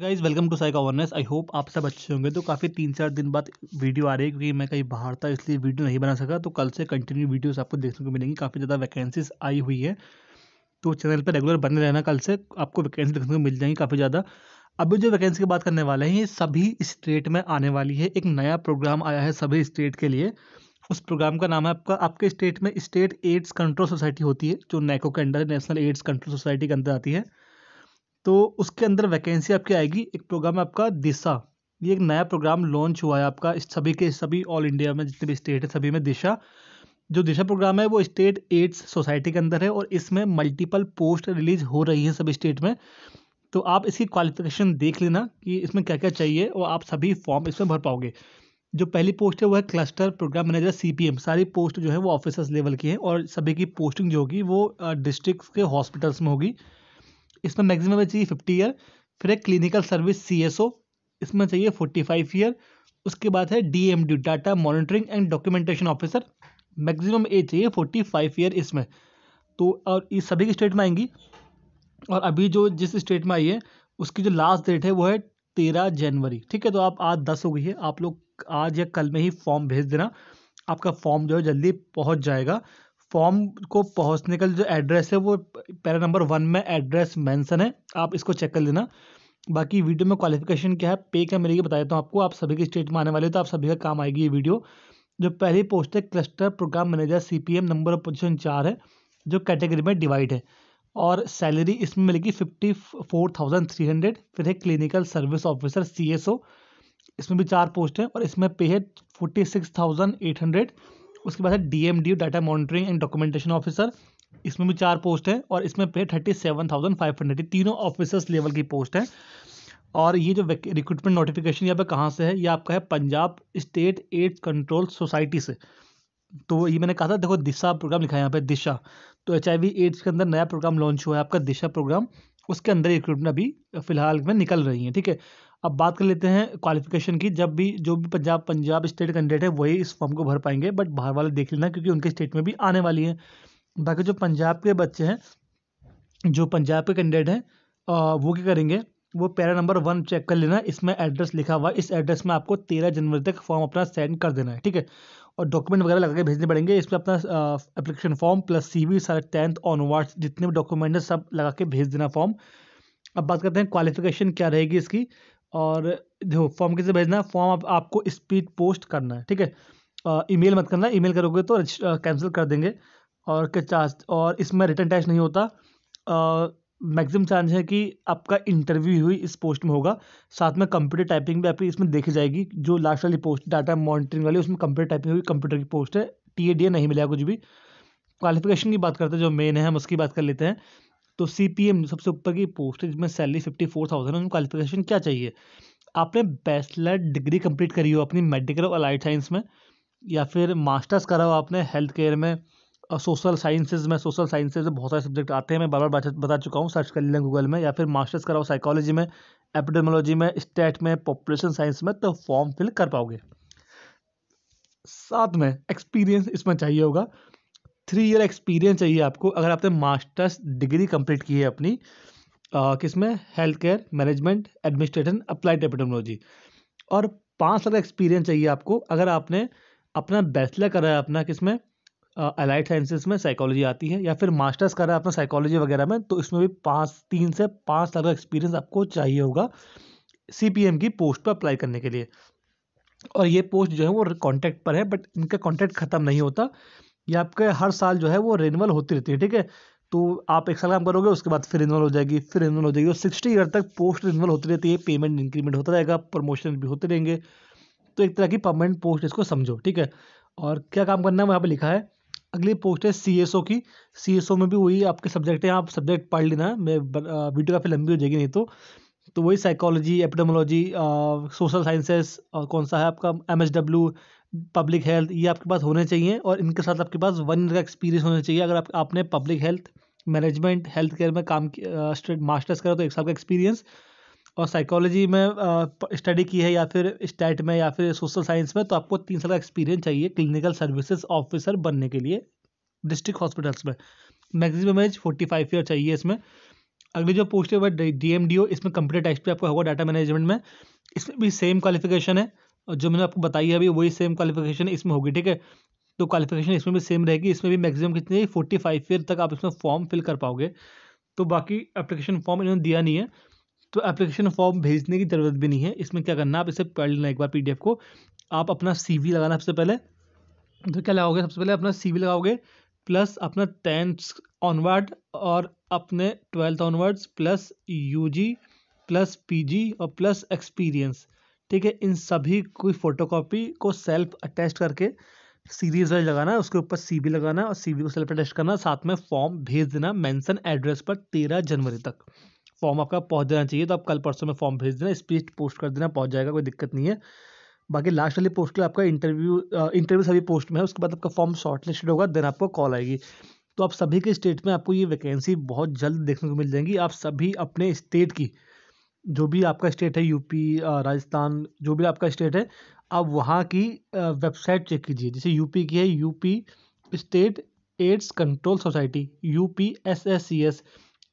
guys welcome to psych awareness I hope आप सब अच्छे होंगे तो काफ़ी तीन चार दिन बाद वीडियो आ रही है क्योंकि मैं कहीं बाहर था इसलिए वीडियो नहीं बना सका तो कल से कंटिन्यू वीडियोस आपको देखने को मिलेंगी काफ़ी ज़्यादा वैकेंसीज आई हुई है तो चैनल पर रेगुलर बने रहना कल से आपको वैकेंसी देखने को मिल जाएंगी काफ़ी ज़्यादा अभी जो वैकेंसी की बात करने वाले हैं ये सभी स्टेट में आने वाली है एक नया प्रोग्राम आया है सभी स्टेट के लिए उस प्रोग्राम का नाम है आपका आपके स्टेट में स्टेट एड्स कंट्रोल सोसाइटी होती है जो नैको के under National AIDS Control Society के अंदर आती है तो उसके अंदर वैकेंसी आपकी आएगी एक प्रोग्राम है आपका दिशा ये एक नया प्रोग्राम लॉन्च हुआ है आपका इस सभी के सभी ऑल इंडिया में जितने भी स्टेट है सभी में दिशा जो दिशा प्रोग्राम है वो स्टेट एड्स सोसाइटी के अंदर है और इसमें मल्टीपल पोस्ट रिलीज हो रही है सभी स्टेट में तो आप इसकी क्वालिफिकेशन देख लेना कि इसमें क्या क्या चाहिए और आप सभी फॉर्म इसमें भर पाओगे जो पहली पोस्ट है वो है क्लस्टर प्रोग्राम मैनेजर सी सारी पोस्ट जो है वो ऑफिसर्स लेवल की है और सभी की पोस्टिंग जो होगी वो डिस्ट्रिक्ट के हॉस्पिटल्स में होगी इसमें मैक्सिमम चाहिए फिफ्टी ईयर फिर एक क्लिनिकल सर्विस सी इसमें चाहिए फोर्टी फाइव ईयर उसके बाद है D M D data monitoring and documentation officer maximum age चाहिए फोर्टी फाइव ईयर इसमें तो और ये सभी की स्टेट में आएंगी और अभी जो जिस स्टेट में आई है उसकी जो लास्ट डेट है वो है तेरह जनवरी ठीक है तो आप आज दस हो गई है आप लोग आज या कल में ही फॉर्म भेज देना आपका फॉर्म जो है जल्दी पहुँच जाएगा फॉर्म को पहुंचने का जो एड्रेस है वो पैरा नंबर वन में एड्रेस मेंशन है आप इसको चेक कर लेना बाकी वीडियो में क्वालिफिकेशन क्या है पे क्या मिलेगी बता देता हूँ आपको आप सभी के स्टेट में आने वाले तो आप सभी का काम आएगी ये वीडियो जो पहली पोस्ट है cluster programme manager M number of position चार है जो कैटेगरी में डिवाइड है और सैलरी इसमें मिलेगी fifty four thousand three hundred फिर है क्लिनिकल सर्विस ऑफिसर सी इसमें भी चार पोस्ट है और इसमें पे है forty six thousand eight hundred उसके बाद है D data monitoring and documentation officer इसमें भी चार पोस्ट है और इसमें pay thirty seven thousand five hundred तीनों ऑफिसर्स लेवल की पोस्ट है और ये जो रिक्रूटमेंट नोटिफिकेशन यहाँ पे कहाँ से है ये आपका है Punjab State aid Control Society से तो ये मैंने कहा था देखो दिशा प्रोग्राम लिखा है यहाँ पे दिशा तो एच आई एड्स के अंदर नया प्रोग्राम लॉन्च हुआ है आपका दिशा प्रोग्राम उसके अंदर रिक्रूटमेंट अभी फिलहाल में निकल रही है ठीक है अब बात कर लेते हैं क्वालिफिकेशन की जब भी जो भी पंजाब पंजाब स्टेट कैंडिडेट है वही इस फॉर्म को भर पाएंगे बट बाहर वाले देख लेना क्योंकि उनके स्टेट में भी आने वाली है बाकी जो पंजाब के बच्चे हैं जो पंजाब के कैंडिडेट हैं वो क्या करेंगे वो पैरा नंबर वन चेक कर लेना इसमें एड्रेस लिखा हुआ इस एड्रेस में आपको तेरह जनवरी तक फॉर्म अपना सेंड कर देना है ठीक है और डॉक्यूमेंट वगैरह लगा के भेजने पड़ेंगे इसमें अपना application form plus C V सारे टेंथ ऑनवर्ड्स जितने भी डॉक्यूमेंट हैं सब लगा के भेज देना फॉर्म अब बात करते हैं क्वालिफिकेशन क्या रहेगी इसकी और देखो फॉर्म कैसे भेजना है फॉर्म आप, आपको स्पीड पोस्ट करना है ठीक है ईमेल मत करना ईमेल करोगे तो कैंसिल कर देंगे और के चार्ज और इसमें रिटर्न टैक्स नहीं होता मैक्सिमम चांस है कि आपका इंटरव्यू हुई इस पोस्ट में होगा साथ में कंप्यूटर टाइपिंग भी आपकी इसमें देखी जाएगी जो लास्ट वाली पोस्ट डाटा मॉनिटरिंग वाली उसमें कंप्यूटर टाइपिंग हुई कंप्यूटर की पोस्ट है टी ए डी नहीं मिलेगा कुछ भी क्वालिफिकेशन की बात करते हैं जो मेन है हम उसकी बात कर लेते हैं तो सी पी एम सबसे ऊपर की पोस्ट है जिसमें सैलरी फिफ्टी फोर थाउजेंड है क्वालिफिकेशन क्या चाहिए आपने बैचलर डिग्री कंप्लीट करी हो अपनी मेडिकल और अलाइड साइंस में या फिर मास्टर्स करा हो आपने हेल्थ केयर में और सोशल साइंसेज में सोशल साइंसेज में बहुत सारे सब्जेक्ट आते हैं मैं बार बार बता चुका हूँ सर्च कर लें गूगल में या फिर मास्टर्स कराओ साइकोलॉजी में एपिडेमोलॉजी में स्टेट में पॉपुलेशन साइंस में तो फॉर्म फिल कर पाओगे साथ में एक्सपीरियंस इसमें चाहिए होगा थ्री ईयर एक्सपीरियंस चाहिए आपको अगर आपने मास्टर्स डिग्री कंप्लीट की है अपनी किसमें health care management administration applied hepatology और पाँच साल का एक्सपीरियंस चाहिए आपको अगर आपने अपना बैचलर करा है अपना किसमें अलाइड साइंसिस में साइकोलॉजी आती है या फिर मास्टर्स करा है अपना साइकोलॉजी वगैरह में तो इसमें भी पाँच तीन से पाँच साल का एक्सपीरियंस आपको चाहिए होगा सी की पोस्ट पर अप्लाई करने के लिए और ये पोस्ट जो है वो कॉन्टैक्ट पर है बट इनका कॉन्टैक्ट ख़त्म नहीं होता ये आपके हर साल जो है वो रिनवल होती रहती है ठीक है तो आप एक साल काम करोगे उसके बाद फिर रिनवल हो जाएगी फिर रिनवल हो जाएगी और सिक्सटी ईयर तक पोस्ट रिनवल होती रहती है पेमेंट इंक्रीमेंट होता रहेगा प्रमोशन भी होते रहेंगे तो एक तरह की परमानेंट पोस्ट इसको समझो ठीक है और क्या काम करना है वहाँ पर लिखा है अगली पोस्ट है सी एस ओ की सी एस ओ में भी वही आपके सब्जेक्ट हैं आप सब्जेक्ट पढ़ लेना मैं वीडियो काफ़ी लंबी हो जाएगी नहीं तो तो वही साइकोलॉजी एपिडमोलॉजी सोशल साइंसेस और कौन सा है आपका M S W public health ये आपके पास होने चाहिए और इनके साथ आपके पास वन ईयर का एक्सपीरियंस होना चाहिए अगर आप आपने public health management health care में काम स्टेट मास्टर्स करा तो एक साल का एक्सपीरियंस और साइकोलॉजी में स्टडी की है या फिर स्टेट में या फिर सोशल साइंस में तो आपको तीन साल का एक्सपीरियंस चाहिए क्लिनिकल सर्विसेज ऑफिसर बनने के लिए डिस्ट्रिक्ट हॉस्पिटल्स में maximum age forty five year चाहिए इसमें अगली जो पोस्ट है वह डी एम डी ओ इसमें कंप्यूटर टाइप्स पे आपको होगा डाटा मैनेजमेंट में इसमें भी सेम क्वालिफिकेशन है और जो मैंने आपको बताई है अभी वही सेम क्वालिफिकेशन इसमें होगी ठीक है तो क्वालिफिकेशन इसमें भी सेम रहेगी इसमें भी मैक्सिमम कितनी फोर्टी फाइव ईयर तक आप इसमें फॉर्म फिल कर पाओगे तो बाकी एप्लीकेशन फॉर्म इन्होंने दिया नहीं है तो एप्लीकेशन फॉर्म भेजने की ज़रूरत भी नहीं है इसमें क्या करना आप इसे पढ़ लेना एक बार पी को आप अपना सी लगाना सबसे पहले तो क्या लगाओगे सबसे पहले अपना सी लगाओगे प्लस अपना टेंथ ऑनवर्ड और अपने twelfth onwards plus UG plus PG और प्लस एक्सपीरियंस ठीक है इन सभी की फोटोकॉपी को सेल्फ अटेस्ट करके सीरीज वाइज लगाना उसके ऊपर बी लगाना और बी को सेल्फ अटेस्ट करना साथ में फॉर्म भेज देना मेंशन एड्रेस पर तेरह जनवरी तक फॉर्म आपका पहुंच जाना चाहिए तो आप कल परसों में फॉर्म भेज देना स्पीच पोस्ट कर देना पहुंच जाएगा कोई दिक्कत नहीं है बाकी लास्ट वाली पोस्ट के आपका इंटरव्यू इंटरव्यू सभी पोस्ट में है उसके बाद आपका फॉर्म शॉर्ट लिस्टेड होगा देन आपको कॉल आएगी तो आप सभी के स्टेट में आपको ये वैकेंसी बहुत जल्द देखने को मिल जाएगी आप सभी अपने स्टेट की जो भी आपका स्टेट है यूपी राजस्थान जो भी आपका स्टेट है आप वहाँ की वेबसाइट चेक कीजिए जैसे यूपी की है UP State AIDS Control Society U P S S C S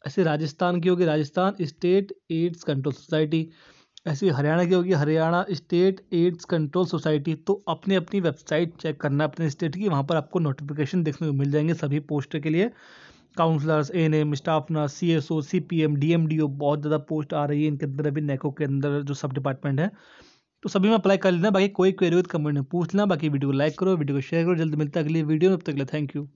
ऐसे राजस्थान की होगी Rajasthan State AIDS Control Society ऐसी हरियाणा की होगी Haryana State AIDS Control Society तो अपनी अपनी वेबसाइट चेक करना अपने स्टेट की वहाँ पर आपको नोटिफिकेशन देखने को मिल जाएंगे सभी पोस्ट के लिए counsellors N M staff nurse C S O C P M D M D O बहुत ज़्यादा पोस्ट आ रही है इनके अंदर अभी नेको के अंदर जो सब डिपार्टमेंट है तो सभी में अप्लाई कर लेना बाकी कोई क्वेरी हो तो कमेंट में पूछ लेना बाकी वीडियो को लाइक करो वीडियो को शेयर करो जल्द मिलता है अगली वीडियो में तब तक ले थैंक यू